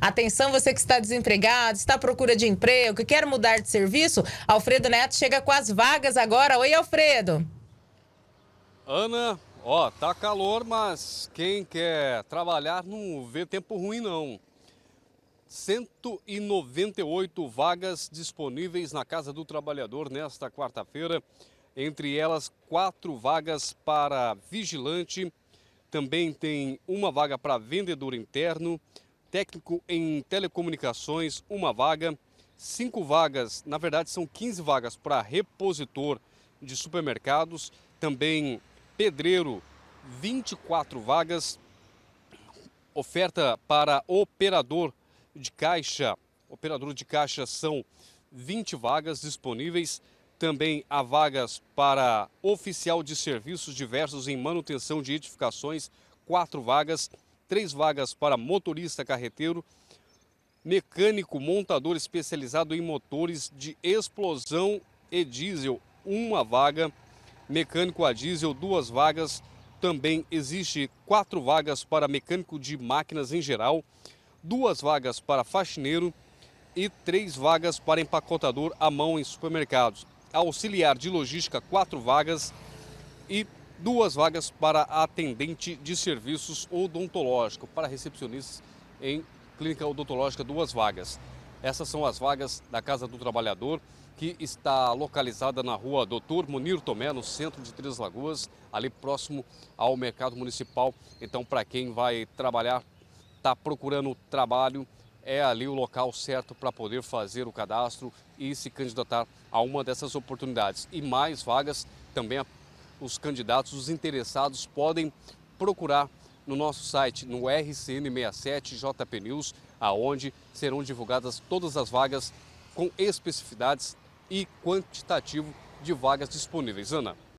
Atenção, você que está desempregado, está à procura de emprego, que quer mudar de serviço, Alfredo Neto chega com as vagas agora. Oi, Alfredo. Ana, ó, tá calor, mas quem quer trabalhar não vê tempo ruim não. 198 vagas disponíveis na Casa do Trabalhador nesta quarta-feira, entre elas quatro vagas para vigilante, também tem uma vaga para vendedor interno, técnico em telecomunicações, uma vaga, cinco vagas, na verdade são 15 vagas para repositor de supermercados, também pedreiro, 24 vagas, oferta para operador de caixa, operador de caixa são 20 vagas disponíveis, também há vagas para oficial de serviços diversos em manutenção de edificações, quatro vagas, três vagas para motorista carreteiro, mecânico montador especializado em motores de explosão e diesel, uma vaga, mecânico a diesel, duas vagas. Também existe quatro vagas para mecânico de máquinas em geral, duas vagas para faxineiro e três vagas para empacotador à mão em supermercados. Auxiliar de logística, quatro vagas e duas vagas para atendente de serviços odontológico, para recepcionistas em clínica odontológica, duas vagas. Essas são as vagas da Casa do Trabalhador, que está localizada na rua Doutor Munir Tomé, no centro de Três Lagoas, ali próximo ao mercado municipal. Então, para quem vai trabalhar, está procurando trabalho, é ali o local certo para poder fazer o cadastro e se candidatar a uma dessas oportunidades. E mais vagas também os candidatos, os interessados podem procurar no nosso site, no RCN67JP News, aonde serão divulgadas todas as vagas com especificidades e quantitativo de vagas disponíveis. Ana.